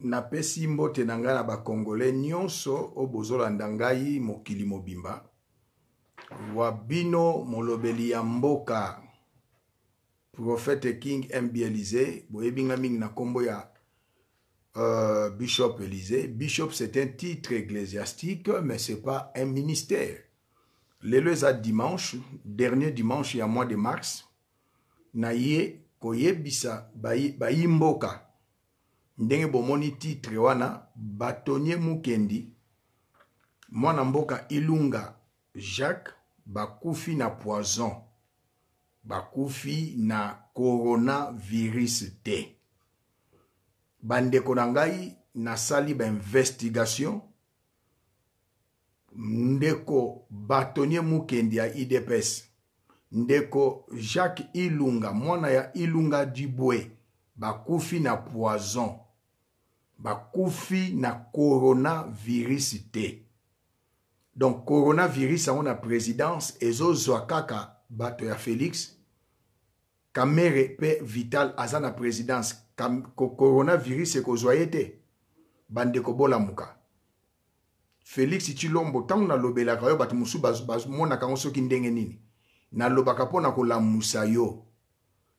napesi mbote na ngai na bakongole nyonso oyo bozolanda ngai mokili mobimba wa bino molobeli ya mboka profete king mb elize boyebi nga mingi na nkombo ya euh, bishop elize bishop c'est un titre ecclésiastique mais c'est pas un ministère lelo eza dimanche dernier dimanche ya mois de mars na ye koyebisa bayi, bayi mboka ndenge bomoni titre wana batonie mukendi mwana mboka ilunga jacques bakufi na poison bakufi na coronavirus te bandeko na ngai nasali bainvestigation ndeko batonie mukendi ya idps ndeko jacques ilunga mwana ya ilunga dibwe bakufi na poison bakufi na coronavirus te donc coronavirus yango na présidence ezozwa kaka bato ya félix kamere mpe vital aza na présidence coronavirus ekozwa ye te bandeko bolamuka félix cilombo ntango nalobelaka yo bato mosusu bamonaka yango soki ndenge nini nalobaka mpo na kolamusa yo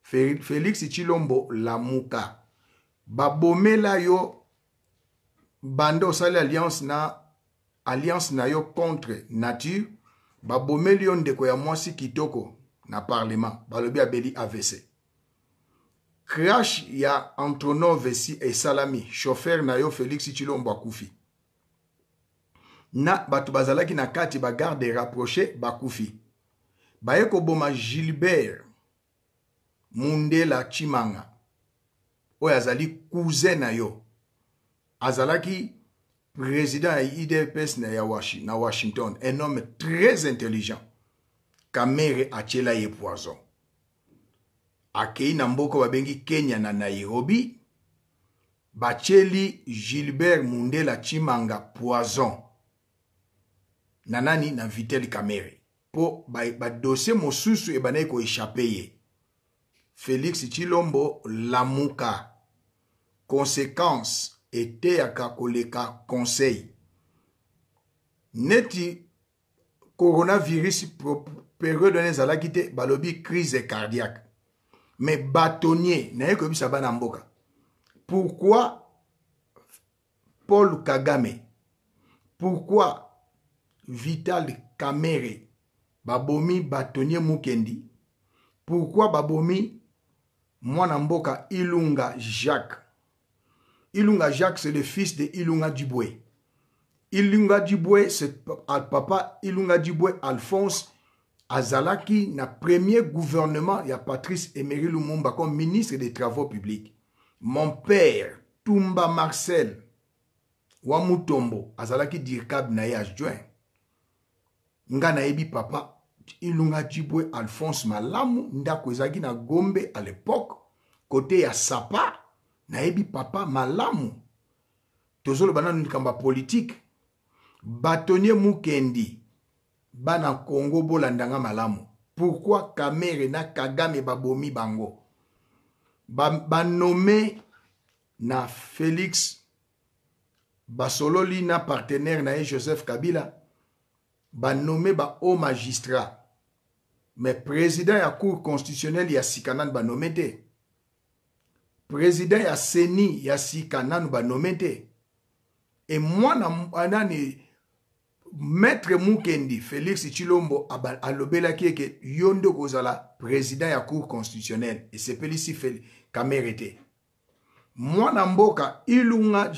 félix cilombo lamuka babomela yo banda osali alliance na alliance na yo contre nature babomeli yo ndeko ya mwasi kitoko na parlement balobi abeli avc crash ya antonov esalami chauffeur na yo félix chilombo akufi na bato bazalaki na kati bagarde rapproché bakufi baye koboma gilbert mundela chimanga oyo azali cousin na yo azalaki président ya idps na, ya Washi, na washington un homme très intelligent kamere atiela ye poison akei na mboka babengi kenya na nairobi batieli gilbert mundela chimanga poison na nani na vitel kamere mpo badosie ba mosusu ebandaki koechappe ye félix chilombo lamuka conséquence eteyaka koleka conseil neti coronavirus periode wana ezalaki te balobi crise cardiaque me batonier naye koyebisa bana mboka pourquoi paul kagame pourquoi vital camere babomi batonier mukendi pourquoi babomi mwana mboka ilunga jacques Ilunga Jacques, c'est le fils de Ilunga Duboué. Ilunga Djibwe, c'est papa Ilunga Jibwe Alphonse Azalaki, na premier gouvernement, il y a Patrice Emery Lumumba comme ministre des Travaux publics. Mon père, Tumba Marcel Wamutombo, Azalaki Dirkab Il Y Nga naebi papa Ilunga Djiboué, Alphonse Malamu, ndako ezaki na Gombe à l'époque, côté ya Sapa, nayebi papa malamu tozoloba nanu likambo ya politike batonie mukendi bana kongo bolandanga malamu pourkui kamere na kagame babomi bango banome ba na félix basololi na partenaire na ye joseph kabila banome bahaut magistrat mais président ya cour constitutionnelle ya sika nanu banome te president ya seni ya sika nanu banome te e mwana anani ah, maître mukendi félix chilombo alobelaki eke yo nde okozala président ya cour constitutionnelle esepelisi kamere te mwana mboka ilunga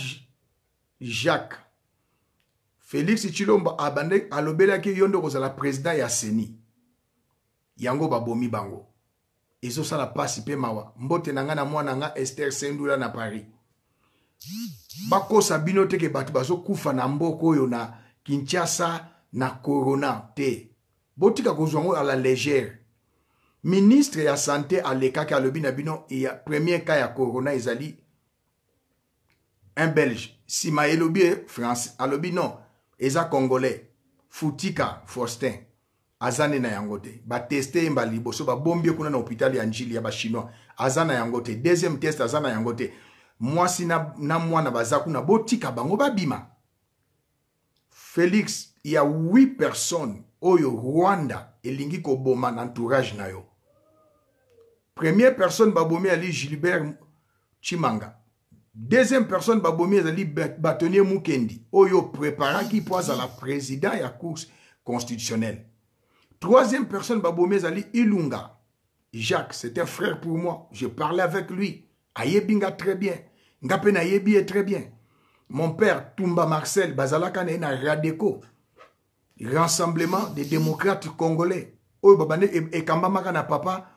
jacques félix chilombo alobelaki yo nde okozala président ya seni yango babomi bango ezosala pasi mpe mawa mbote na ngai na mwana nga ester sendula na paris bakosa bino teke bato bazokufa na mboka oyo na kinshasa na corona te botika kozwa yango ala légere ministre ya sante alekaki alobi na bino ya premier cas ya corona ezali un belge nsima elobi e, france alobi non eza congolais futika faustin aza nde na yango te bateste ye mbala liboso babombi ye kuna na hôpital ya njili ya bachinois aza na yango te deuxième test aza na yango te mwasi na, na mwana baza kuna botika bango babima félix ya 8 personnes oyo rwanda elingi koboma na entourage na yo première personne babomi ali gilbert chimanga deuxième personne babomi ezali batonier mukendi oyo preparaki mpo azala président ya course constitutionnelle Troisième personne, il Ilunga. Jacques, c'est un frère pour moi. Je parlais avec lui. Ayebinga très bien. Ngapen est très bien. Mon père, Toumba Marcel, Bazalaka na Radeko. Rassemblement des démocrates congolais. Oyo babane e- ekambamaka na papa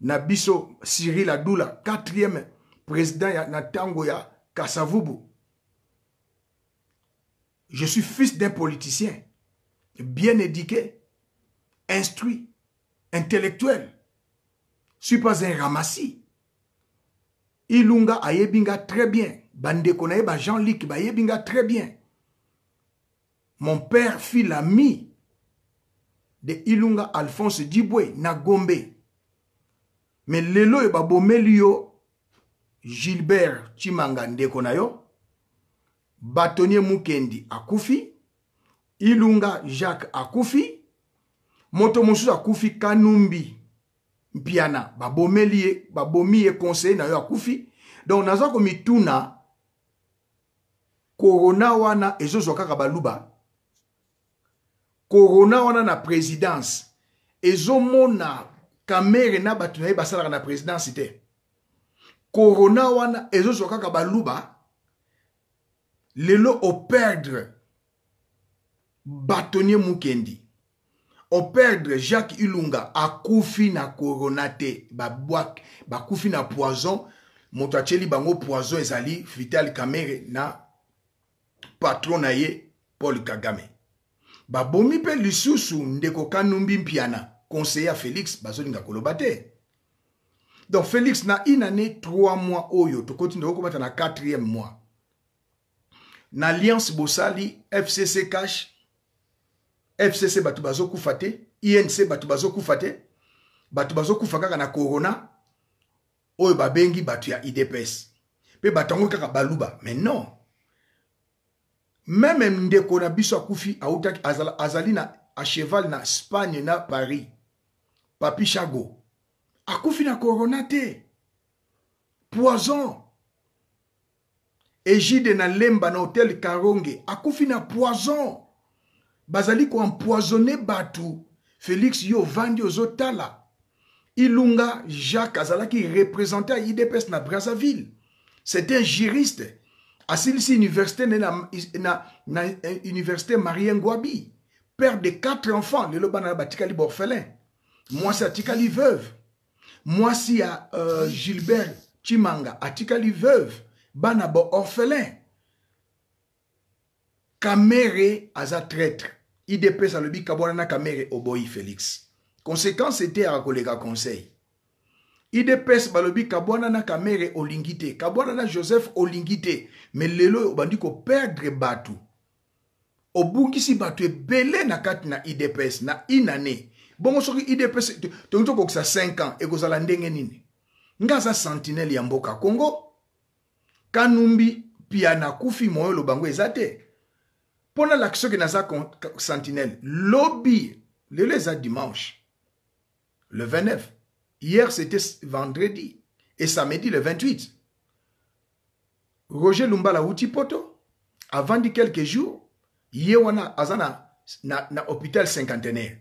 na biso Cyril Adoula, quatrième président ya na ya Je suis fils d'un politicien bien éduqué instruit, intellectuel. Je suis pas un ramassis. Ilunga ayebinga très bien. Bandekonaye ba Jean-Luc ba yebinga très bien. Mon père fit l'ami de Ilunga Alphonse Dibwe na Gombe. Mais lelo e babomeli yo Gilbert Chimanga ndeko na yo. Batonnier Mukendi akufi. Ilunga Jacques akufi. moto mosusu akufi kanumbi mpiana babomeli ye babomi ye conseiller na yo akufi donc naza komituna korona wana ezozwa kaka baluba korona wana na présidence ezomona kamere na bato na ye basalaka na présidence te korona wana ezozwa kaka baluba lelo operdre batonie mokendi operdre jacques ilunga akufi na korona te babwak bakufi na poison moto atieli bango poison ezali vital camere na patron na ye paul kagame babomi mpe lisusu ndeko kanumbi mpiana conseiller ya félix bazolinga koloba te donc félix na une année 3 mois oyo tokoti ndokokobata na 4e mois na alliance bosali fcc cash fcc bato bazokufa te inc bato bazokufa te bato bazokufa kaka na corona oyo babengi bato ya idps mpe bato yango kaka baluba mais non meme ndeko na biso akufi autaki azali na acheval na spagne na paris papi chago akufi na corona te poison egide na lemba na hotel karonge akufi na poison bazali koempoisonne bato félix yo ovandi ozotala ilunga jacques azalaki représente ya idps na brazzaville c'est un juriste asilisi université nde na, na, na eh, université marien ngwabi père de quatre enfants lelo bana na batikali borfelin mwasi atikali veuve mwasi ya euh, gilbert chimanga atikali veuve bana baorfelin kamere aza traître idps alobi kabwananaka mere oboyi félix conséquence ete yaka koleka conseil idps balobi kabwanana kamere olingi te kabwanana joseph olingi te me lelo oyo obandi koperdre bato obungisi bato ebele na kati na idps na une année bongo soki idps tolingi tokokisa 5 ans ekozala ndenge nini nga aza sentinele ya mboka congo kanumbi pia nakufi moyolo bango eza te mpo nalaki soki naza sentinelle lobi lelo eza dimanche le 29 hier c'était vendredi et samedi le 28 roger lumbala awuti poto avandi quelques jours ye wana aza na, na, na hôpital cinquantenaire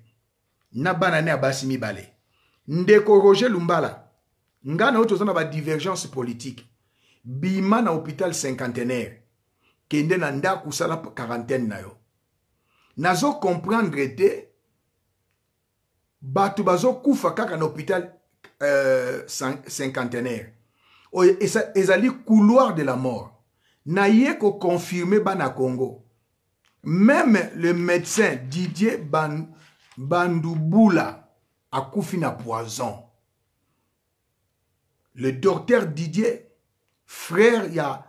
na bana ne ya basi mibale ndeko roger lumbala nga na oyo toza na badivergence politique bima na hôpital cinquantenaire kende na ndako sala quarantaine na yo nazo comprendre te bato bazokufa kaka na hôpital euh, cinquantenaire oyo ezali couloir de la mort naye koconfirme bana congo même le médecin didier Ban, bandubula akufi na poison le docteur didier frère ya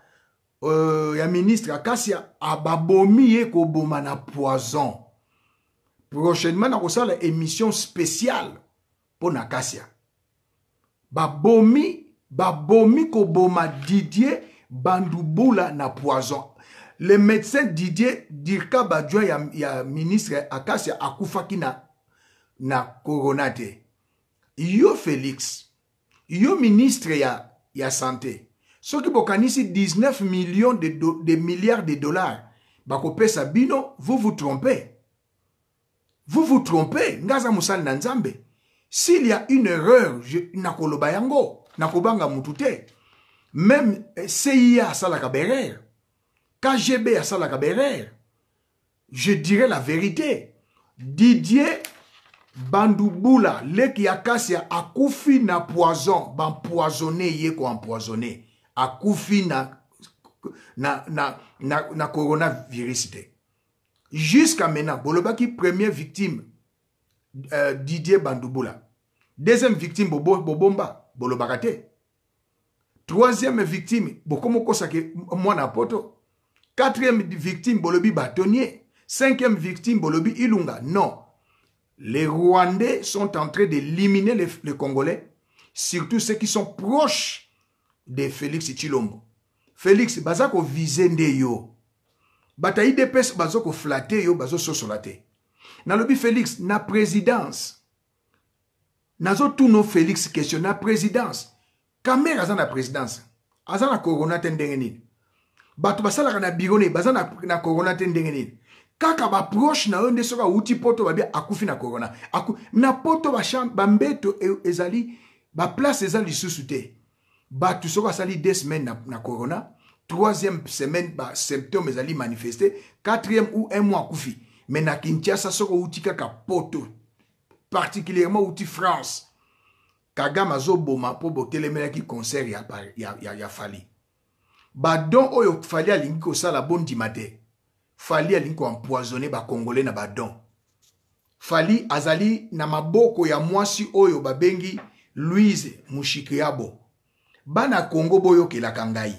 euh, ya ministre akasia ababomi ye koboma na poison prochainement nakosala émission spéciale mpo na akasia babomi babomi koboma didier bandubula na poison le médecin didier dirka badjoin ya, ya ministre akasia akufaki na, na corona te yo félix yo ministre ya, ya santé Ce qui bokanisi 19 millions de, milliards de dollars bino vous vous trompez vous vous trompez ngai s'il y a une erreur nakoloba yango nakobanga motu même eh, cia la berere kgb la berere je dirai la vérité didier Bandouboula, bandubula leki ya kasi akufi na poison yeko ye empoisonné à na, na, na, na, na coronavirus jusqu'à maintenant bolobaki première victime euh, didier Bandouboula. deuxième victime Bobo bobomba Bolo troisième victime Bokomoko Sake, mwana poto quatrième victime bolobi Batonier. cinquième victime bolobi ilunga non les rwandais sont en train d'éliminer les congolais surtout ceux qui sont proches de félix chilombo félix baza kovize nde yo bato ya idps baza koflate yo bazososola te nalobi félix na présidence nazotuna félix question na présidence kamere aza na présidence aza na korona te ndenge nini bato basalaka na biro ne baza na, na korona te ndenge nini kaka baproche na yo nde soki awuti poto babi akufi na korona Aku, na poto bambeto ba e, ezali baplace eza lisusu te bato soki asali deux semaines na, na corona troisième semaine basymptôme ezali manifeste quatrième ou un mois akufi me na kinshasa soki outi kaka poto particulièrement outi france kagame azoboma mpo botelemelaki concert ya, ya, ya, ya fali badon oyo fali alingi kosala bondima te fali alingi koempoisonne bakongole na badon fali azali na maboko ya mwasi oyo babengi louise mushikiabo bana kongo boyokelaka ngai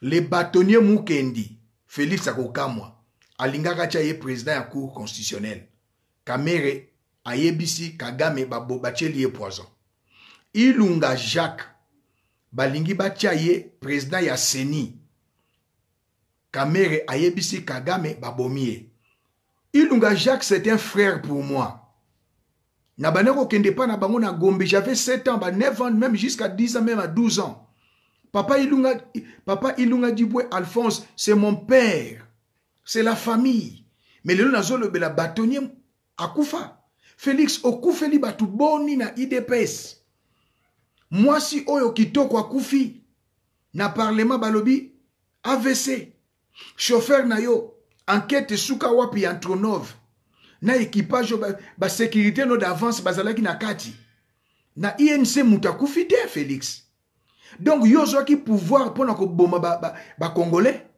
le batonier mukendi félix akokamwa alingaka tia ye président ya cour constitutionnelle kamere ayebisi kagame batieli ye poison ilunga jacques balingi batia ye président ya seni kamere ayebisi kagame babomi ye ilunga jacques c'est un frère pour moi na na javais 7 ans 9 ans même jusqu'à 10 ans même à 12 ans papa ilunga, papa ilunga alphonse c'est mon père c'est la famille mais le le la à Akoufa félix okufeli tout boni na idps Moi, si oyo kwa Koufi na parlement balobi avc chauffeur na yo enquête esuka wapi antronov na équipage basécurité ba no d'avance bazalaki na kati na inc moto akufi te félix donc yo ozwaki pouvoir mpona koboma bacongolais ba, ba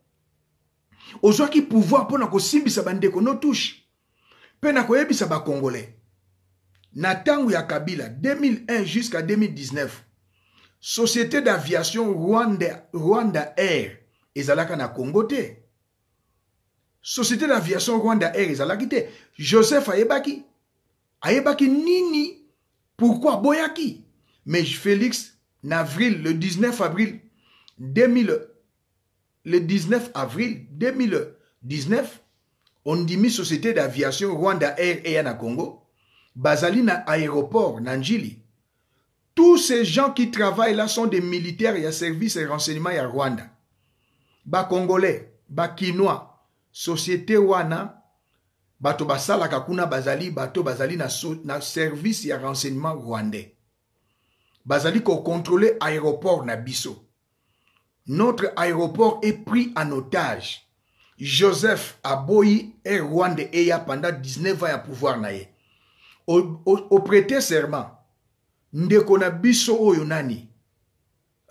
ozwaki pouvoir mpona kosimbisa bandeko no touche mpe na koyebisa bacongolais na ntango ya kabila 2001 jusqu'à 2019 société d'aviation rwanda, rwanda air ezalaka na congo te société d'aviation Rwanda Air la quitter joseph ayebaki ayebaki nini pourquoi boyaki mais félix avril le 19 avril 2000 le 19 avril 2019 ondimi société d'aviation Rwanda Air et Congo bazali aéroport Nanjili. tous ces gens qui travaillent là sont des militaires à service et renseignement à Rwanda bas congolais les kinois société wana bato basalaka kuna bazali bato bazali na, so, na service ya renseignement rwandais bazali kocontrôle aéroport na biso notre aéroport est pris en otage joseph aboyi air rwanda eya pendant 19 ans ya pouvoir na ye oprete serment ndeko na biso oyo nani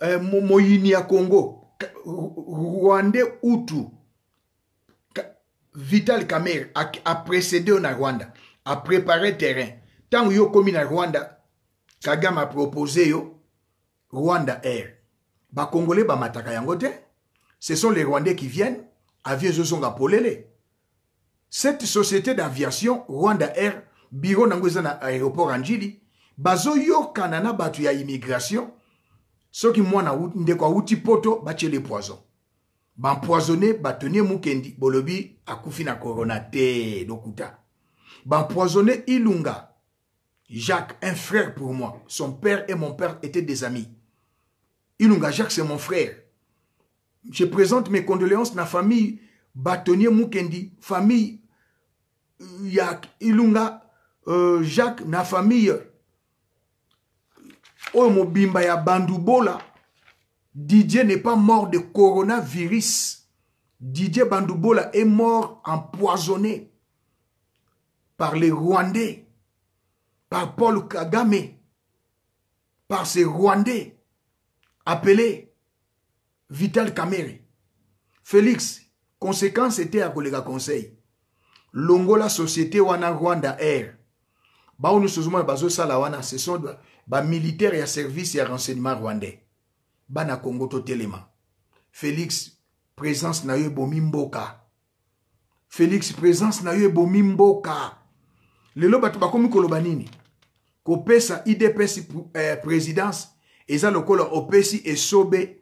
eh, moyini ya congo rwandais utu Vital Kamer a, a précédé au Rwanda, a préparé terrain. Tant que yo commis na Rwanda, Kagame a proposé yo Rwanda Air. Ba Congolais ba mataka yangote. Ce sont les Rwandais qui viennent, avions se sont polele. Cette société d'aviation Rwanda Air, bureau nango na aéroport Anjili, bazo yokana na batu ya immigration, soki mwana ndeko uti poto batie les bampoisonné batonie mukendi bolobi Akufina na corona te dokuta bampoisonné ilunga jacques un frère pour moi son père et mon père étaient des amis ilunga jacques c'est mon frère je présente mes condoléances à la famille bâtonnée mukendi famille Jacques, euh, ilunga euh, jacques na famille euh, Omo bimba ya bandubola Didier n'est pas mort de coronavirus. Didier Bandoubola est mort empoisonné par les Rwandais, par Paul Kagame, par ces Rwandais appelés Vital Kamere. Félix, conséquence était à collègue conseil. Longola société wana Rwanda Air. ce sont des militaires et à service et renseignement rwandais. bana kongo totelema félix présence na yo ebomi mboka félix présence na yo ebomi mboka lelo bato bakomi koloba nini kopesa idps eh, présidence eza lokola opesi esobe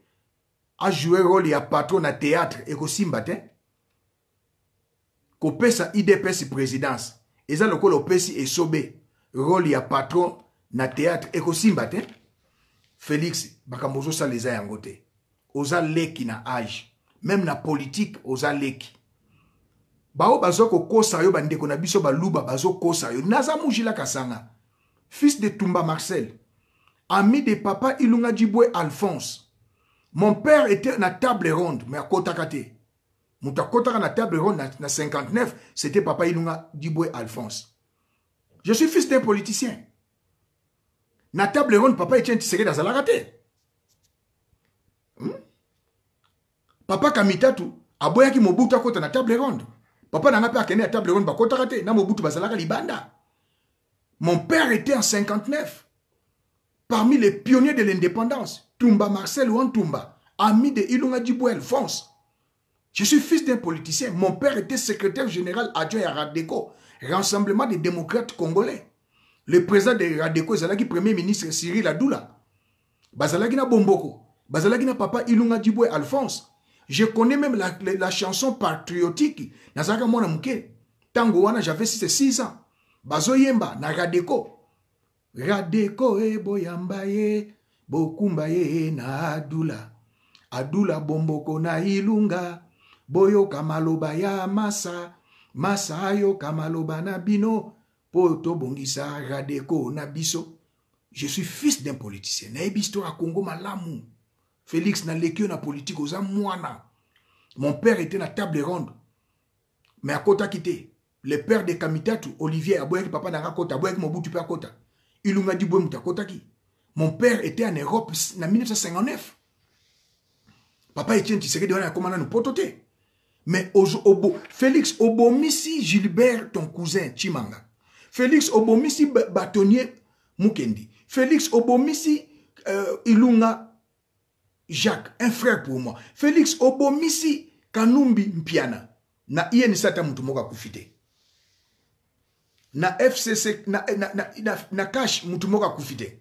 ajoue role ya patron na théâtre ekosimba te kopesa idps présidence eza lokola opesi esobe role ya patron na théâtre ekosimba te Félix les a yango côté. oza leki na age même na politique, oza leki ko yo bandeko na biso baluba sa yo naza mujila kasanga fils de tumba marcel ami de papa ilunga djibwe alphonse mon père était na table ronde mais kota kate. Muta à na table ronde na, na 59 c'était papa ilunga djibwe alphonse je suis fils d'un politicien na table ronde papa etienne tisekedi azalaka te hmm? papa kamitatu aboyaki mobutu akota na table ronde papa n'a pas à la table ronde bakotaka te na mobutu bazalaka libanda mon père était en 59 parmi les pionniers de l'indépendance tumba marcel wantumba ami de ilunga dibuel fonce je suis fils d'un politicien mon père était secrétaire général adjoint à radeco rassemblement des démocrates congolais le président de Radeko qui premier ministre Cyril Adoula Bazalagina na Bomboko Bazalagina papa Ilunga Dibwe Alphonse je connais même la, la, chanson patriotique Nazaka mwana moke Tango wana j'avais 6 ans yemba na Radeko Radeko e boyambaye. Bokumbaye, na adoula. Adoula Bomboko na Ilunga Boyo kamaloba ya masa masa yo maloba na bino mpo bongisa radeko na biso je suis fils d'un politicien Na histoire a congo malamu félix na yo na politique oza mwana mon père était na table ronde mais à Kota quitté. le père de kamitatu olivier aboyaki papa na nanga Kota. aboyaki mobutu a kota. ilunga mouta Kota qui. mon père était en europe na 1959 papa etienne de wana akóma nanu poto te mais obo, félix obomisi gilbert ton cousin chimanga Félix Obomisi bâtonnier Mukendi. Félix Obomisi euh, Ilunga Jacques, un frère pour moi. Félix Obomisi Kanumbi Mpiana. Na iye ni sata Na FCC, na, na, na, na cash mtu koufite.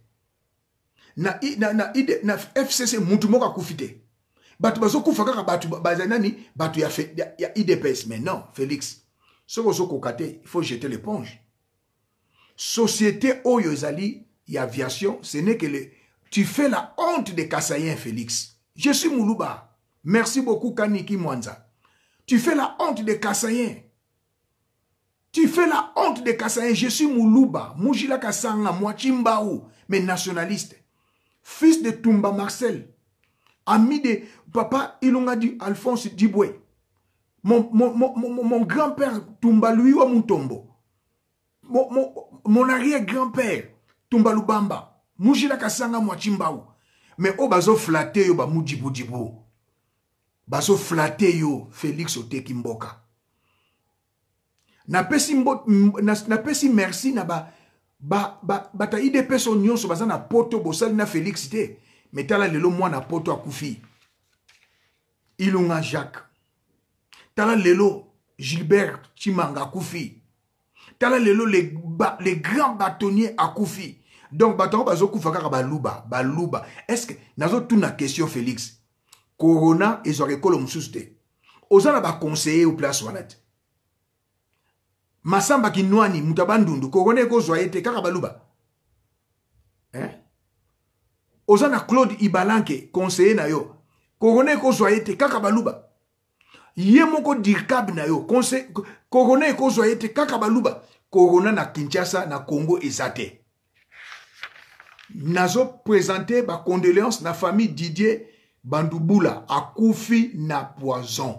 Na, na, na, ide, na FCC kufite. Batu bazo faka batu Batu ya, Mais non, Félix. Soko soko il faut jeter l'éponge société oyo aviation ce n'est que le tu fais la honte des Kassayens, Félix je suis Moulouba merci beaucoup Kaniki Mwanza tu fais la honte des Kassayens. tu fais la honte des Kassayens. je suis Moulouba Mujila Kassanga Chimbaou, mais nationaliste fils de Tumba Marcel ami de papa Ilonga dit Alphonse Diboué mon, mon, grand-père Tumba Luiwa Mutombo mon, mon, mon arrière-grand-père tumba lubamba mujilaka sanga mwati mbawu me oyo oh, bazoflate yo bamujibujibu bazoflate yo félix oteki mboka napesi, mbo, napesi merci na ba, ba, ba, bato ya idps oyo nyonso baza na poto bosali na félix te me tala lelo mwana poto akufi ilunga jacques tala lelo gilbert cimanga akufi tala lelo les, les grands bâtonniers Koufi. donc bato yango est-ce baluba baluba tout n'a question félix corona et ekolo mosusu Ozana va conseiller au place wana masamba ki moto moutabandundu. corona ko ye kaka baluba hein na claude ibalanke conseiller na yo corona ko ye kaka baluba ye moko dirkab na yo korona ekozwa ye te kaka baluba korona na kinshasa na congo eza te nazopresente bacondoléance na famille didier bandubula akufi na poison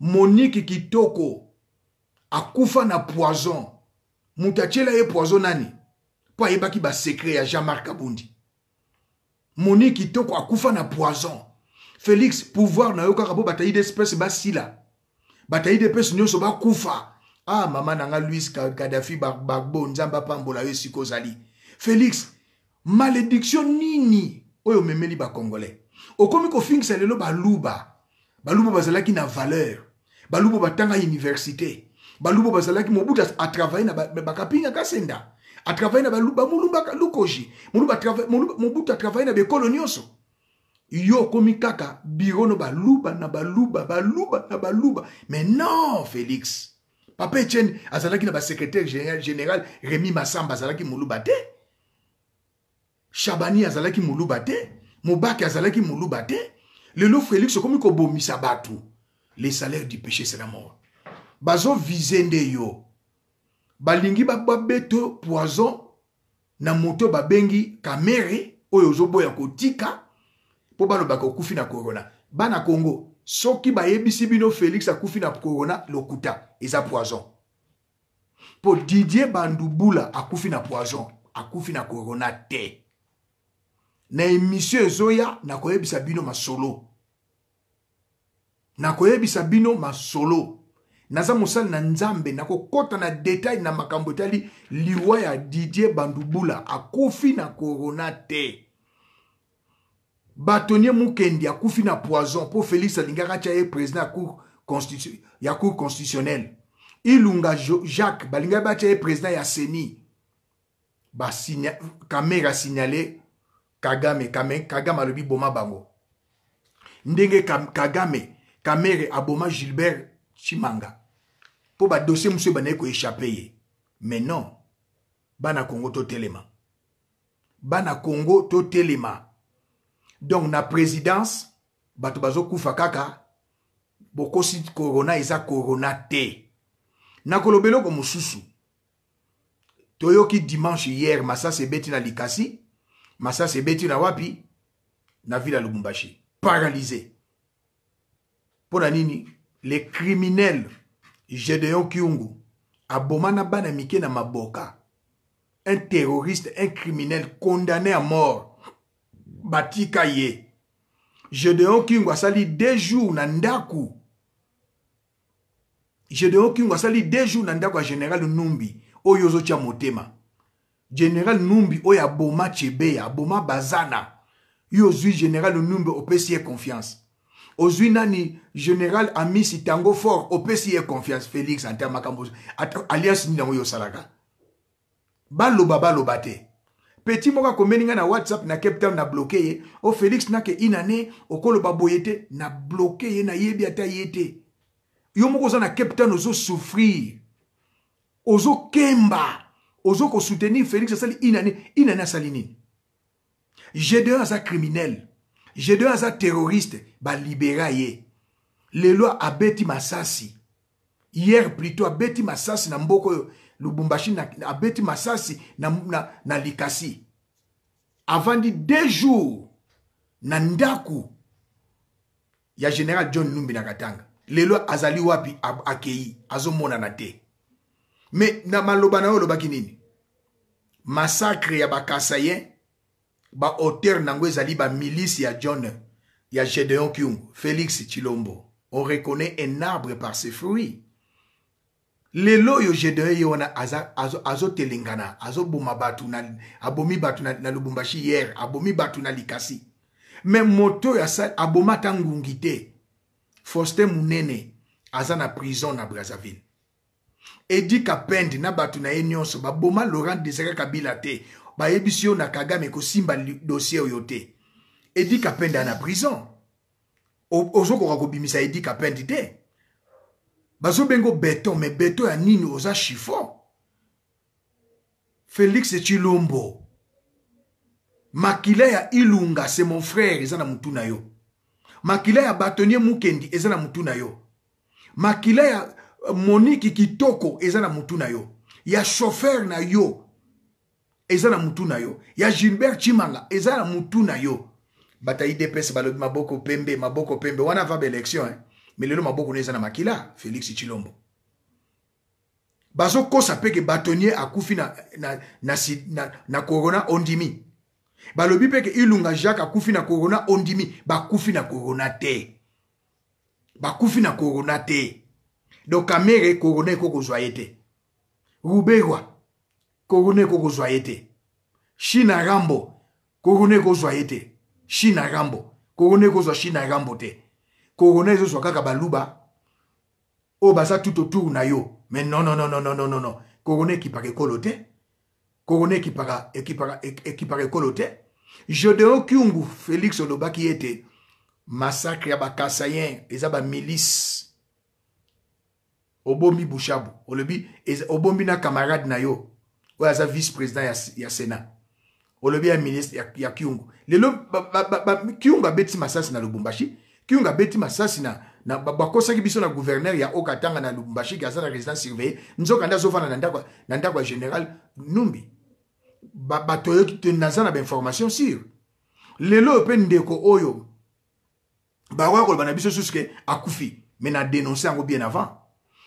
monike kitoko akufa na poison moto atiela ye poison nani mpo ayebaki basekre ya jean-marc abundi monike kitoko akufa na poison félix pouvoir na yo kaka mpo batayi d'espèce basila batayi d'espèce nyonso bakufa ah mama na nga louis kadafi bagbo nzambe apambola yo esika ozali félix malédiction nini oyo omemeli bacongolais okomi kofingisa lelo baluba baluba bazalaki na valeur baluba batanga université baluba bazalaki mobutu atravaye na bakapinga kasenda atravaye na baluba molumba lukoji mobutu atravaye na bekolo nyonso yo okomi kaka biro no baluba na baluba baluba na baluba mais non félix papa etienne azalaki na basecrétaire général remi masamba azalaki moluba te chabani azalaki moluba te mobaki azalaki moluba te lelo félix okomi kobomisa bato le salaire du péché c'est la mort bazovize nde yo balingi babeto poison na moto babengi kamere oyo ozoboya kotika mpo balobaka okufi na corona bana kongo soki bayebisi bino félix akufi na corona lokuta eza poison mpo didier bandubula akufi na poison akufi na corona te na emission ezoya nakoyebisa bino masolo nakoyebisa bino masolo naza mosali na nzambe nakokɔta na detail na makambo etali liwa ya didier bandubula akufi na corona te batonier mokendi akufi na poison mpo félix alingaki atya ye président ya cour constitutionnelle ilunga jacques balingaki batya ye président ya seni kamere asignale kagame kagame alobi boma bango ndenge kagame kamere aboma gilbert chimanga mpo badossier mosusu ebandaki koéchappe ye mais non bana kongo totelema bana kongo totelema donc na présidence bato fakaka, kaka si corona eza corona te kolobelo eloko Toyo toyoki dimanche hier massa se beti na likasi massa se beti na wapi na ville lubumbashi paralysé Pour la nini les criminels, gedeon kiungu abomana na bana mike na maboka un terroriste un criminel condamné à mort batika ye gedeon kingo asali de jour na ndako gedeon kingo asali de jour na ndako ya général numbi oyo ozotya motema général numbi oyo aboma chebeya aboma bazana yo ozwi général numbi opesi ye confiance ozwi nani général amisi tango fort opesi ye confiance félix ante makambo alliance nini yango yo osalaka baloba baloba te petit moko akomeli ngai na whatsapp na cape town na bloke ye o oh, félix nake inane okoloba boye te na bloke ye nayebi ata ye te yo moko oza na cape town ozosouffrir ozokemba ozokosoutenir félix asali inane inane asali nini gd1 aza criminel gd1 aza terroriste balibera ye lelo abeti masasi hier plutôt abeti masasi na mboka oyo lubumbashi abeti masasi na, na, na likasi avandi deux jours na ndako ya général john numbi na katanga lelo azali wapi akei azomonana te me na maloba na oyo olobaki nini masacre ya bakasayen baauteur nango ezali bamilice ya john ya gedeon kyung félix chilombo on reconnaît un arbre par ses fruits lelo oyo gedeon ye wana azotelengana azoboma bato abomi bato na, na lubumbashi yere abomi bato na likasi me moto oyo aboma ata ngungi te foste munene aza na prison na brazzaville edi kapende na bato na ye nyonso baboma laurent desire kabila te bayebisi yo na kagame kosimba dossier oyo te edi kapende aya na prison ozokoka kobimisa edi kapende te bazobenga beton me beton ya nini oza chiffon félix chilombo makila ya ilunga se mon frère eza na mutu na yo makila ya batonier mukendi eza na mutu na yo makila ya euh, moniki kitoko eza na mutu na yo ya chauffeur na yo eza na mutu na yo ya gilbert chimanga eza na mutu na yo bato ya idps balobi maboko pembe maboko pembe wana va baélection eh? me lelo maboko na eza na makila félix chilombo bazokosa mpe ke batonier akufi na, na, na, na, na corona ondimi balobi mpe ke ilunga jacques akufi na corona ondimi bakufi na corona te bakufi na corona te donc kamere corona ekokozwa ye te ruberwa corona ekokozwa ye te china rambo corona ekozwa ye te china rambo corona ekozwa china rambo te corona ezozwa kaka baluba oyo baza tout autour na yo mais non non non non non non non corona ekipaka ekolo te corona ekipaka ekipaka ekipaka ekolo te gedeon kyungu félix olobaki ete massacre ya bakasayen eza bamilice obombi bushabu olobi obombi na camarade na yo oyo aza vice président ya, ya sénat olobi ya ministre ya, ya kyungu lelo kyungu abeti masasi na lubumbashi kiunga abeti masasi na bakosaki biso na gouverneur ya okatanga na lumbashiki aza na résidence surveille nzokande azovanda na ndako ya général numbi bato oyoki naza na bainformation sur lelo oyo mpe ndeko oyo bakoya koloba na biso susu ke akufi me na denonse yango bien avant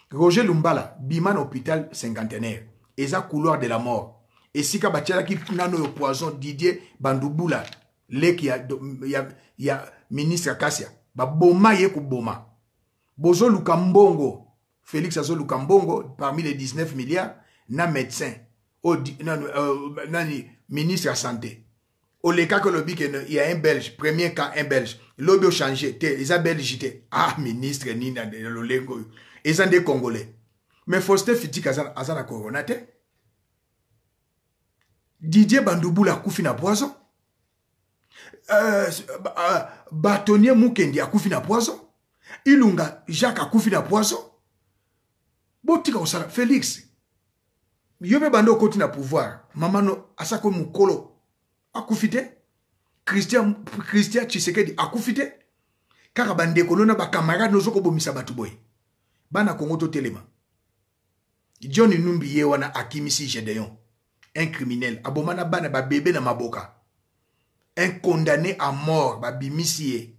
roger lumbala bima na hôpital cinquantenaire eza couloir de la mort esika batialaki nano oyo poison didier bandubula leki ya, ya, ya ministre kasia baboma ye koboma bozoluka mbongo félix azoluka mbongo parmi les 19 milliards na médecin oh, euh, nani ministre ya santé olekaki olobi kene ya un belge premier cas un belge lobi ochange te eza belge te ah ministre nini lolenge oyo eza nde congolais mais faustin fitik aza na corona te didier bandubula akufi na poison Euh, batonier euh, mukendi akufi na poison ilunga jacques akufi na poison botika kosala félix yo mpe bande okoti na pouvoir mamano asako mokolo akufi te christian, christian tshisekedi akufi te kaka bandeko lona bakamarade nozokobomisa bato boye bana kongo totelema john numbi ye wana akimisi gedeon un criminel aboma na bana babebe na maboka un condamné à mort babimisi ye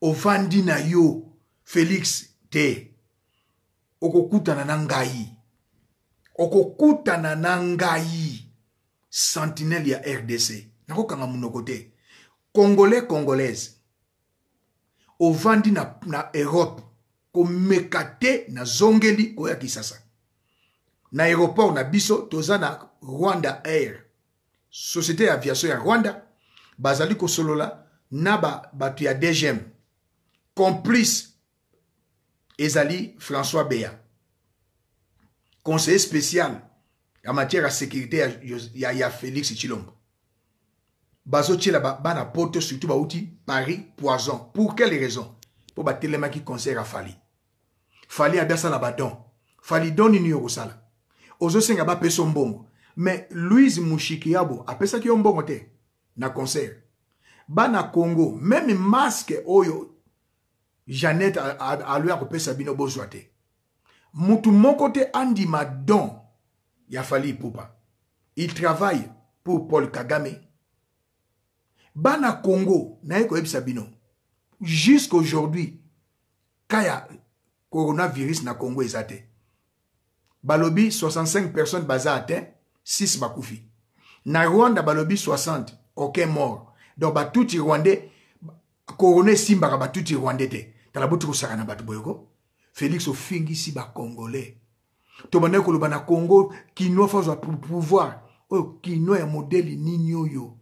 ovandi na yo félix te okokutana na ngai okokutana na ngai sentinele ya rdc nakokanga monoko te congolais congolaise ovandi na, na europe komeka te nazongeli koya kisasa na aéroport na biso toza na rwanda air société ya aviation ya rwanda bazali kosolola na bato ya dgm complice ezali françois beya conseiller spécial en matière ya sécurité ya, ya, ya félix chilombo bazotiela bana poto surtout bauti paris poison pour quelle raison mpo batelemaki concert ya fali fali abi asala badon fali don nini yo kosala ozosenga bapeso mbongo mais louise mushikiabo apesaki yo mbongo te na concert bana congo Même masque oyo janette a akopesa bino Sabino Bozoate. mutu mon Madon, andima don ya fali poupa. il travaille pour paul kagame bana congo naye Sabino, Sabino, jusqu'aujourd'hui kaya coronavirus na congo eza balobi 65 personnes sont atteint 6 Dans na rwanda balobi 60 aucun mort donc batuti rwandais couronné simbaka batuti rwandais te la boti kosaka na bato boyoko félix ofingisi bacongolais que le na congo Qui kinoi fo azwa pouvoir oyo kinoi ya modèle, ni oyo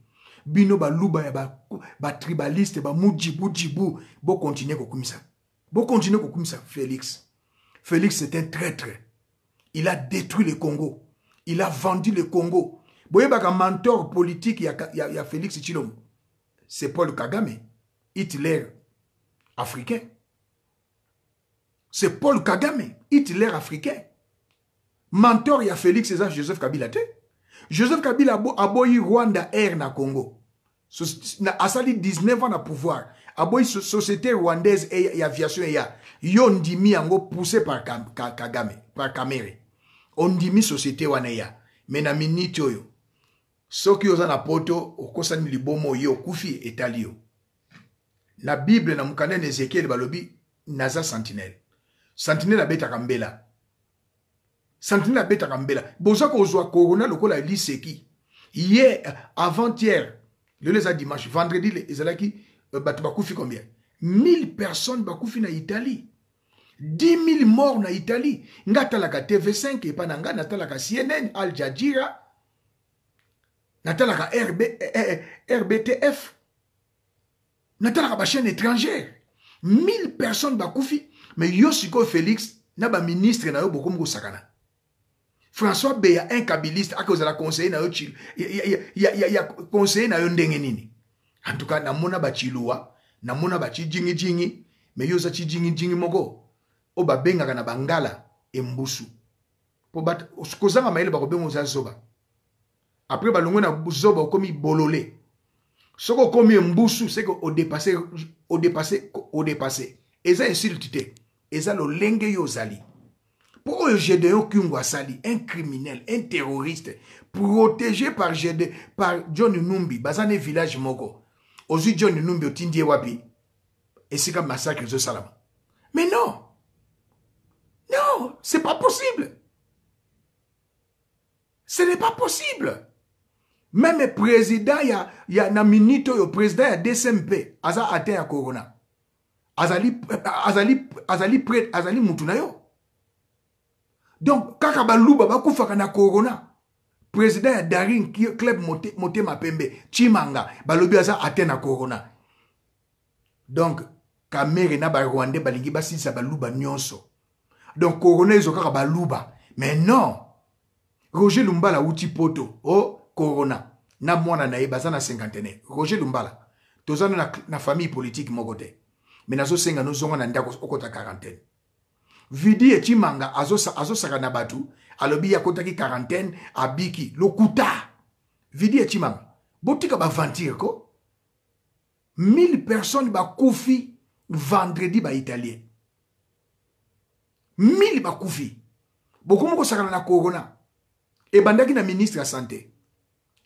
bino louba, ya batribaliste ba bamujibujibu bokontinue kokumisa bokontinue ça, félix félix c'est un traître il a détruit le congo il a vendu le congo un mentor politique ya, félix Tchilom, c'est paul kagame hitler africain c'est paul kagame hitler africain mentor ya félix ça joseph kabila joseph kabila a aboyi rwanda air na congo a sali 19 ans na pouvoir aboyé société rwandaise et ya aviation eya a ndimi poussé par kagame par kamere ondimi société wana ya. Mais na minute yo. soki oza na poto okosani libomo ye okufi etali yo na bible na mokanda na ezekiele balobi naza sentinele sentinele abetaka mbela sentinele abetaka mbela boza kozwa korona lokola liseki ye avant-hier lelo eza dimanche vendredi ezalaki euh, bato bakufi combien 1000 personnes bakufi na italie 10 000 mort na italie nga atalaka tv5 epai na ngai natalaka cnn al jazira natalaka RB, eh, eh, rbtf natalaka bachaîne étrangère mille personnes bakufi me yo sikoyo félix na baministre na yo bokomi kosakana françois beya inkabiliste ake ozala conseiller na yo ya conseiller na yo ndenge nini antuka namona bachiluwa namona bachijingijingi me yo oza chijingijingi moko oyo babengaka na bangala embusu mpo kozanga mayele bakobenga oza zoba après Balongo na ba komi bololé qu'on komi mbusu c'est qu'on au dépasser au dépasser au dépasser ça insulte te eza lolenge yo ozali Pourquoi oyo gedeon kingo un criminel un terroriste protégé par Gede, par john numbi dans bah, village moko aux de john numbi wabi, et wapi comme massacre de Salam. mais non non c'est pas possible ce n'est pas possible meme président ya, ya na minute oyo président ya dcmp aza atteint ya corona azali, azali, azali, azali, azali mutu na yo donc kaka baluba bakufaka na corona président ya darin club motema mote pembe chimanga balobi aza atteint na corona donc kamere na barwandais balingi basilisa baluba nyonso donc corona ezokaka baluba mais non roger lumbala awuti poto o oh, corona na mwana na ye baza na cinquantenaire roger lumbala toza no na, na famille politike moko te me nazosenga nozonga na ndako okota quarantaine vidi etimanga azosaka azo na bato alobi akotaki quarantaine abiki lokuta vidi etimanga botika baventir ko 1000 personnes bakufi vendredi baitalien 1000 bakufi bokomi kosakana na corona ebandaki na ministre ya santé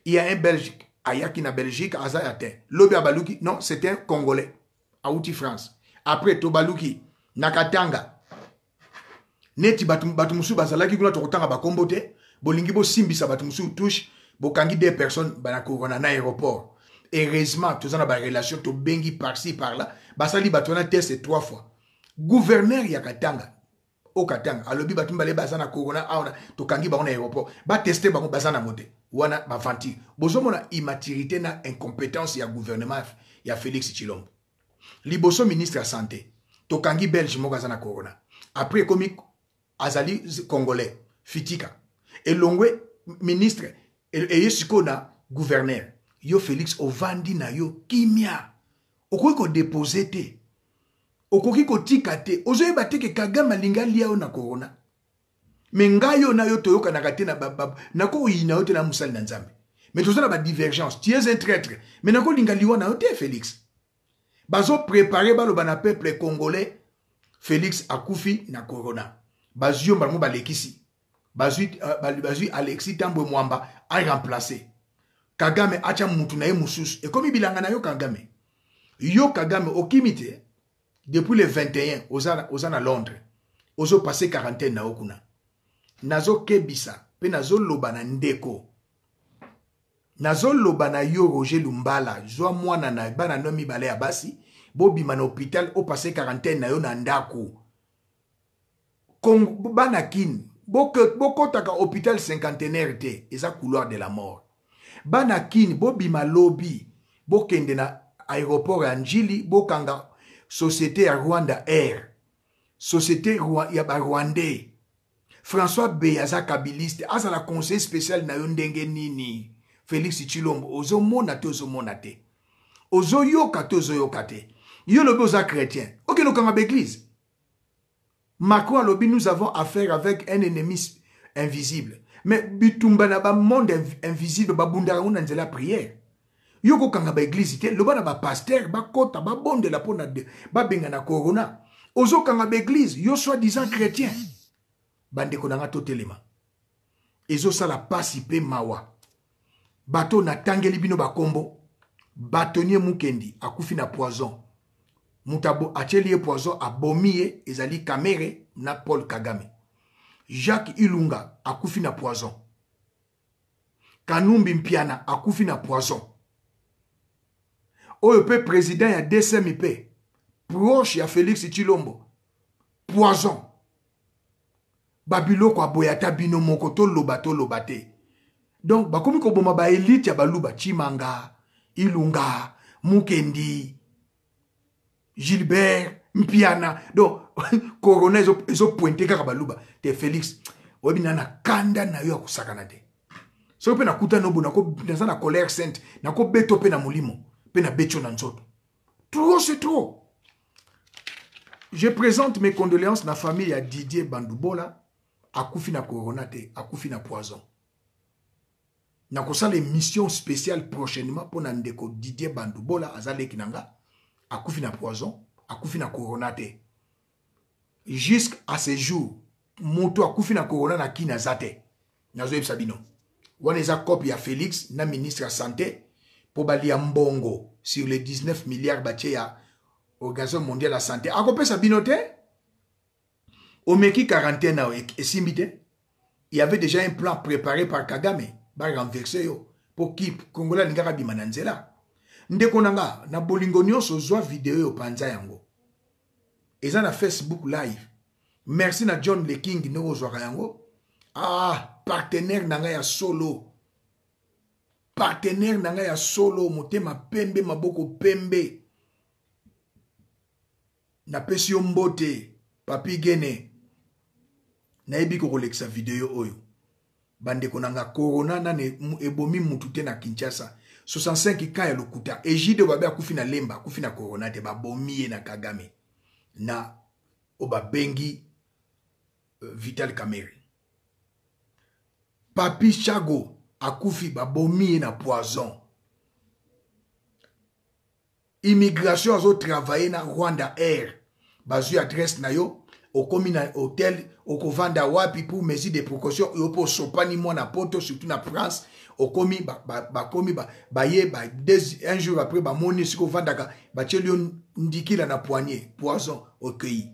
il y a un Belgique. Ayaki na Belgique, Azayate. Lobi Abaluki, non, c'est un Congolais. Aouti France. Après Tobaluki, Nakatanga. Neti batumusu Bazalaki kuna tokotanga bakombo te. Bolingi bo Batumsu touche. Bokangi des personnes banako na aéroport. Heureusement, tu en relation relation, to bengi par-ci par-là. Basali batona test trois fois. Gouverneur yakatanga, Katanga. O Katanga, alobi batumba bazana corona aona tokangi ba on aéroport. Ba tester bango bazana wana bavantir bozomona immaturité na incompétence ya gouvernement ya félix chilombo liboso ministre ya santé tokangi belge moko aza na corona après ekomi azali congolais fitika elongwe ministre e-, eye sikoyo na gouverneur yo félix ovandi na yo kimia okoki kodepose te okoki kotika te ozoyeba teke kagame alingi alia yo na corona me ngai oyo na yo toyokanaka te nakoyina yo te na mosali na nzambe me toza na badivergence tu es un traître me nakolinga liwa na yo te félix bazoprépare baloba na peuple congolais félix akufi na corona bazwi yo bango balekisi bazwi uh, alexis tambwe mwamba aremplace kagame atya mutu na ye mosusu ekomi bilanga na yo kagame yo kagame okimi te depuis le 21 oza, oza na londres ozopasse quarantaine na yo kuna nazokebisa mpe nazoloba na ndeko nazoloba na yo roger lumbala zwa mwana na bana no mibale ya basi bobima na hôpital opase quarantaine na yo na ndako bana kini bokɔtaka hôpital cinquantenaire te eza couloir de la mort bana kini bobima lobi bokende na aéroport ya njili bokanga société ya rwanda air société ya barwandais françois Beyaza aza la la conseil spécial na yo ni nini félix chilombo ozomona te ozomona te ozoyo te yokate. te yo lobi oza chrétien okende kanga b'eglise. macron alobi nous avons affaire avec un ennemi invisible mais bitumba na monde invisible ba ngo na nzela ya priere yo kokanga ba te loba na bapaster Ba benga na yo soi disant chrétien bandeko na nga totelema ezosala pasi mpe mawa bato oyo natangeli bino bakombo batonier mukendi akufi na poison moto atieli ye poison abomi ye ezali kamere na paul kagame jacques ilunga akufi na poison kanumbi mpiana akufi na poison oyo mpe président ya dsm mpe proche ya félix chilombo poison babiloko aboya ata bino moko toloba toloba te donk bakomi koboma baelite ya baluba chimanga ilunga mukendi gilbert mpiana donc corona ezopointe ezo kaka baluba te félix oyebi na na kanda na yo ya kosakana te soki mpe nakuta nobo naza na colère sainte nakobeto mpe na molimo mpe nabeti yo na nzoto trop c'est trop je présente mes condoléances na famille ya didier bandubola akufi na corona te akufi na poison nakosala émission spéciale prochainement mpona ndeko didier bandubola aza leki na nga akufi na poison akufi na corona te jusqu'à ce jour moto akufi na corona na kini aza te nazoyebisa bino wana eza cope ya félix na ministre ya santé mpo balia mbongo sur les 19 milliards batie ya organisation mondiale ya santé akopesa bino te omeki quarantaine awa e- esimbi te y avait déjà un plan préparé par kagame barenverse yo mpo ki kongola alingaka bima na nzela ndeko na nga na bolingo nyonso ozwa video oyo panza yango eza na facebook live merci na john leking ndenge ozwaka yango ah partenaire na ngai ya solo partenaire na ngai ya solo motema pembe maboko pembe napesi yo mbote papi gene nayebi kokolekisa video oyo bandeko na nga korona nani ebomi mutu te na kinshasa 65 ka ya lokuta egide babe akufi na lemba akufi na korona te babomi ye na kagame na oyo babengi uh, vital camere papi chago akufi babomi ye na poison immigration azotravaye na rwanda air bazwi adresse na yo okomi na hotel okovanda wapi pour mesure de précaution oyo mpo osopani mwana poto surtout na france okomi bakomi ba, baye ba, ba, ba, un jour après bamoni soki ovandaka batieli yo ndikila na poignet poison okei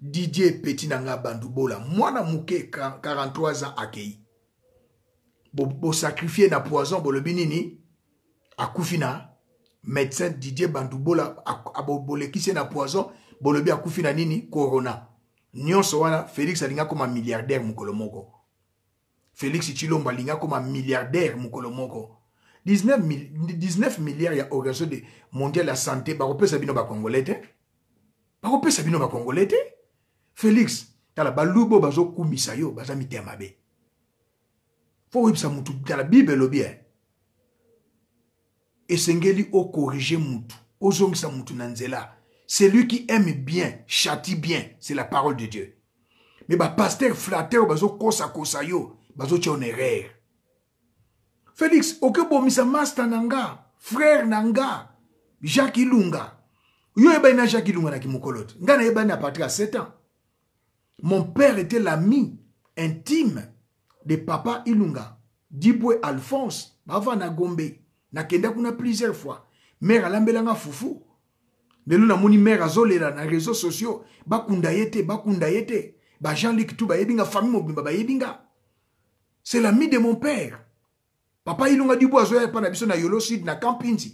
didier peti na ngai bandubola mwana moke 43 ans akei bosacrifie bo na poison bolobi nini akufi na médecin didier bandubola bolekisi na poison bolobi akufi na nini corona nyonso wana félix alingi akóma milliardaire mokolo moko félix chilombo alingi akóma milliardaire mokolo moko 19, 19 milliards ya organisation de mondiale ya santé bakopesa bino bacongolais te bakopesa bino bacongolais te félix tala balubu oyo bazokumisa yo baza mitema mabe fo oyebisa mutu tala bible elobi e esengeli okorige mutu ozongisa mutu na nzela Celui qui aime bien, châtie bien. C'est la parole de Dieu. Mais bah, pasteur flatteur, oh, bah, zo kosa kosa yo, bazo erreur. Félix, okebomisa master nanga, frère nanga, Jacques Ilunga. Yo eba eh ben, na Jacques Ilunga na kimokolote. Nga na eba eh ben, na à 7 ans. Mon père était l'ami intime de papa Ilunga. Diboué Alphonse, avant na Gombe. Na kenda kuna plusieurs fois. Mère alambelanga foufou. lelo namoni mare azolela na réseau sociaux bakunda ye te bakunda ye te bajean lik tu bayebi nga famille mobimba bayebi nga c'est l'ami de mon père papa ilunga dibo azoya epa na biso na yolo sud na campinzi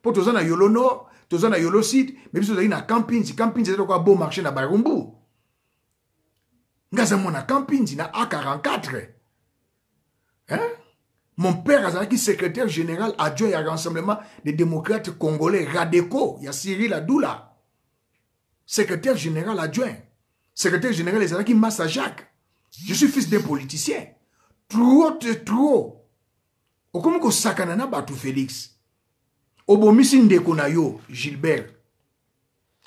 mpo toza na yolo nord toza na yolo sud me biso tozali na campinzi campinzi eza tokoa beau marché na barumbu nga aza mwana campinzi na a 44 hein? mon père azalaki secrétaire général adjoint à rassemblement des démocrates congolais radeco a cyril Adoula, secrétaire général adjoint secrétaire général ezalaki massa jacques je suis fils d'un politicien trop te trop okumko sakana na bato félix Au de de yo gilbert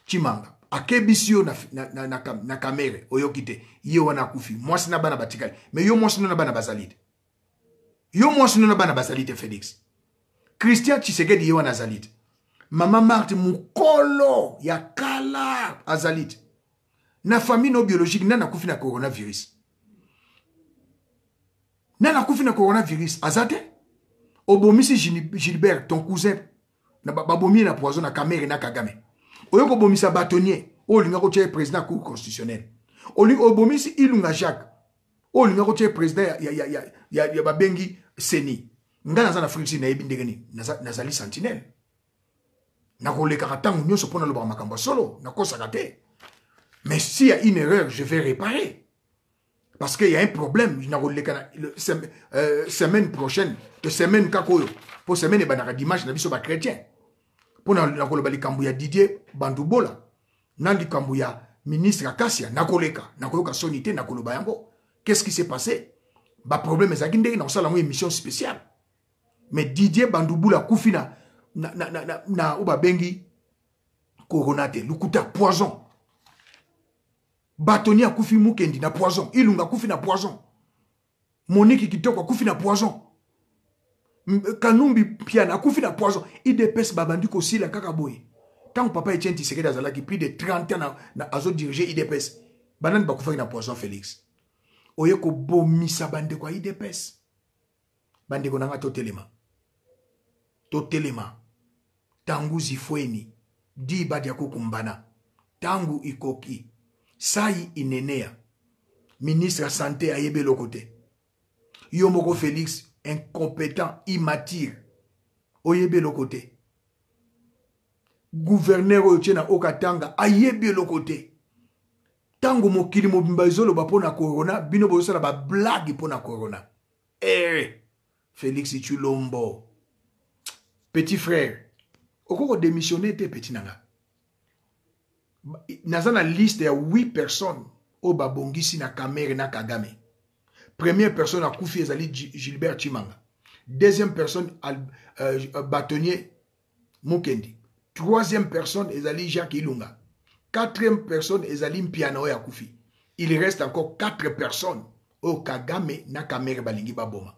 chimanga akebisio kebisio na, na, na, na, na kamere oyoki te ye na bana batikali Mais yo mwasi no na bana yo mwasi nono bana bazali te félix christian tshisekedi ye wana azali te mama marte mokolo ya kala azali te na famille no biologique nani akufi na coronavirus nani akufi na coronavirus aza te obomisi gilbert ton cousin babomi ye na poison na kamere na kagame oyo kobomisa batonie oyo olinga kotia ye président ya cour constitutionnelle obomisi ilunga jacques oyo olingaka otya président ya babengi seni ngai naza na friksi nayebi ndenge nini nazali sentinele nakolekaka ntango nyonso mpo nalobaka makambo makamba solo nakosaka sakate. mais si a une erreur je vais réparer parce qu'il y a un problème nakoleka euh, semaine prochaine de semaine kaka pour semaine ebanaka dimanche na biso bachrétien ba le likambo ya didier Bandoubola, Nandi likambo ya ministre akasia nakoleka nakoyoka soni te ba yango Qu'est-ce qui s'est passé Le bah, problème ezaki ndenge nous avons une émission spéciale. Mais Didier Bandoubou la koufina na na na na, na corona de. lukuta poison. Batoni koufi mukendi na poison, ilunga koufi na poison. Monique kitoko koufi na poison. kanumbi piana koufi na poison idps babandi la kaka Tant que papa dans la qui plus de 30 ans azodiriger idps Banane bakufaki na poison félix oye kobomisa bandeko ya idps bandeko na nga totelema totelema ntangu zifweni di badia kokumbana ntangu ikoki sai ineneya ministre ya sante ayebi eloko te yo moko félix incompétent immatire oyebi eloko te guverner oyo tie na okatanga ayebi eloko te ntango mokili mobimba ezoloba mpo na korona bino bozosala bablage mpo na korona eh, félix tulombo petit frère okoko démissionne te petit na nga naza na liste ya 8 personnes oyo babongisi na camere na kagame première personne akufi ezali gilbert chimanga deuxième personne al, euh, euh batonnier mokendi troisième personne ezali jacques ilunga quatrième personne Ezalim piano ya akufi il reste encore quatre personnes au oh, kagame na balingi baboma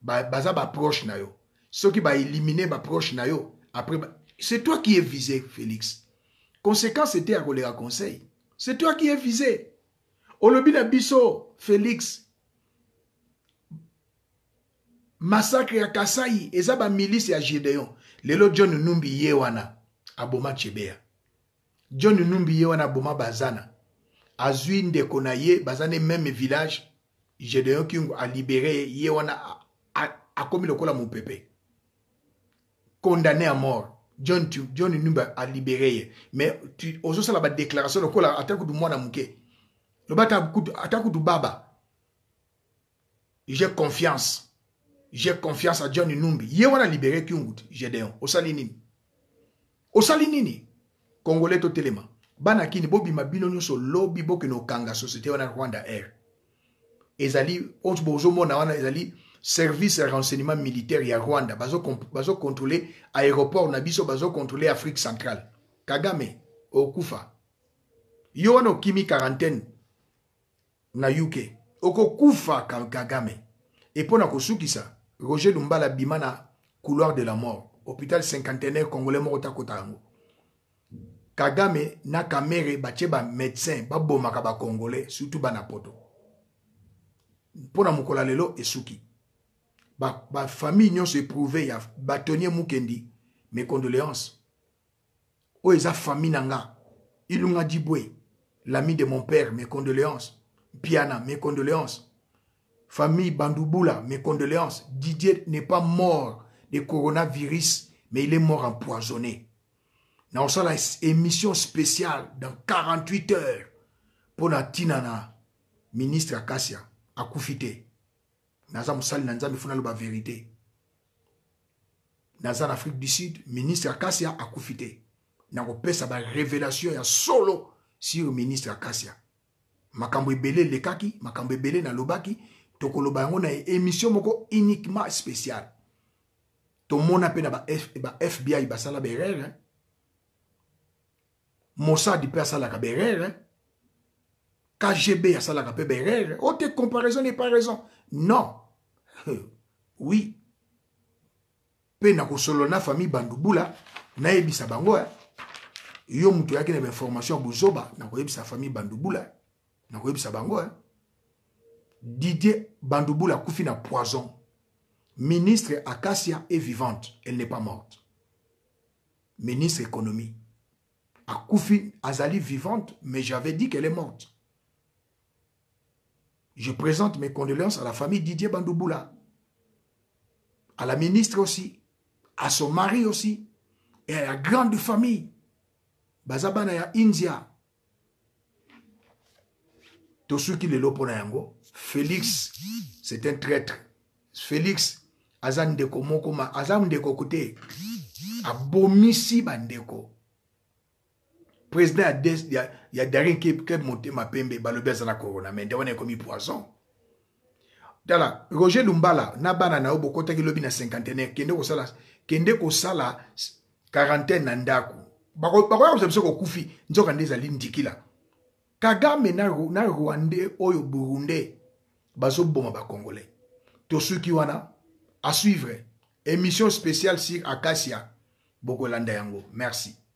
baza proche na yo soki ba proche na yo après c'est toi qui es visé félix conséquence à à à conseil c'est toi qui es visé olobi na biso félix Massacre ya kasai eza milice ya gideon Le john numbi Yewana, wana aboma Tchebea john numbi yewana wana bazana azuinde ndeko na ye village meme village libéré kingo a ye ye wana akomi mon condamné à mort john, tu, john numbi a libéré, mais déclaration badéclaration lokola ata du mwana Le à attaque du baba j'ai confiance j'ai confiance à john numbi ye wana libéré kingut gedeon au salini, au congolais totelema bana kini bobima bino nyonso lobi bokende kokanga société wana rwanda air ezali oyo bozomona wana ezali service ya renseignement militaire ya rwanda bazokontrole bazo aéroport na biso bazokontrole afrique centrale kagame okufa yo wana okimi quarantaine na uk okokufa kagame e mpo na kosukisa roger lumbala bima na couloir de la mort hôpital cinquantenaire congolais moko takota yango kagame na kamere batie bamédecin babomaka bacongolais surtout bana poto mpona mokolo lelo esuki bafamille ba nyonso éprouve ya batonier mukendi mes condoléances oyo eza famille na nga ilunga dibwe l'ami de mon père mes condoléances piana mes condoléances famille bandubula mes condoléances didier n'est pas mort de coronavirus mais il est mort empoisonné naosala émission spéciale dans 48 heures mpo na ntina na ministre akasia akufi te naza mosali na nzambe funa aloba vérité naza na afrique du sud ministre akasia akufi te nakopesa barévélation ya solo sur ministre akasia makambo ebele elekaki makambo ebele nalobaki tokoloba yango na émission moko uniquement spéciale tomona mpe na bafbi ba basala berere Mossad hein. il peut ça la KGB a ça la berere. Hein. Autre oh, comparaison n'est pas raison. Non. Hum. Oui. Pe na kosolona famille Bandubula na sa bango hein. yo mutu yaki na information bozoba na sa famille Bandubula na sa bango Didier Bandubula kufi na poison. Ministre Acacia est vivante, elle n'est pas morte. Ministre économie Akoufi Azali vivante, mais j'avais dit qu'elle est morte. Je présente mes condoléances à la famille Didier Bandouboula, à la ministre aussi, à son mari aussi, et à la grande famille. Bazabana ya India. Tosuki lelo pona yango. Félix, c'est un traître. Félix, azan deko moko ma, azan deko kote. Abomisi bandeko. président ya, des, ya, ya darin kepe motema pembe balobi aza na corona me nde wana ekomi poison tala roger lumbala na bana na yo bokotaki lobi na cinquantenaire kende kosala kende kosala quarantaine na ndako bakoya kosa biso kokufi nzoka nde ezali ndikila kagame na, na rwande oyo burunde bazoboma bacongolais tosuki wana asuivre émission spéciale sur akasia bokolanda yango merci